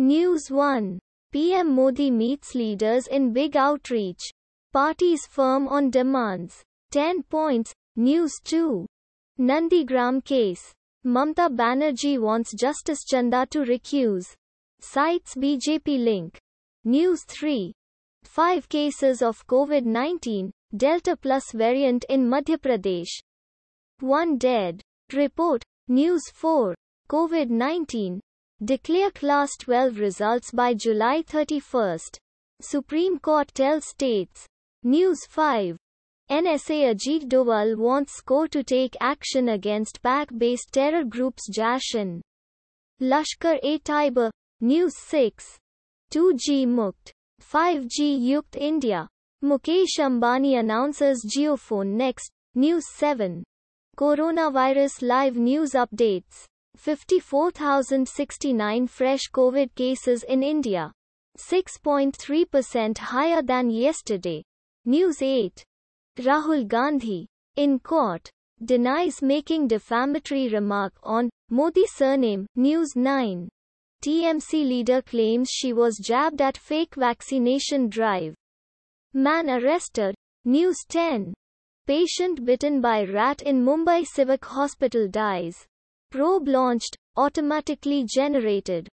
News 1. PM Modi meets leaders in big outreach. Parties firm on demands. 10 points. News 2. Nandigram case. Mamta Banerjee wants Justice Chanda to recuse. Cites BJP link. News 3. 5 cases of COVID 19, Delta Plus variant in Madhya Pradesh. 1 dead. Report. News 4. COVID 19, Declare Class 12 results by July 31st. Supreme Court tells states. News 5. NSA Ajit Doval wants SCO to take action against PAC-based terror groups Jashin. Lashkar-e-Taiba. News 6. 2G Mukt. 5G Yukt India. Mukesh Ambani announces Geophone next. News 7. Coronavirus live news updates. 54,069 fresh COVID cases in India. 6.3% higher than yesterday. News 8. Rahul Gandhi, in court, denies making defamatory remark on Modi surname. News 9. TMC leader claims she was jabbed at fake vaccination drive. Man arrested. News 10. Patient bitten by rat in Mumbai Civic Hospital dies probe launched, automatically generated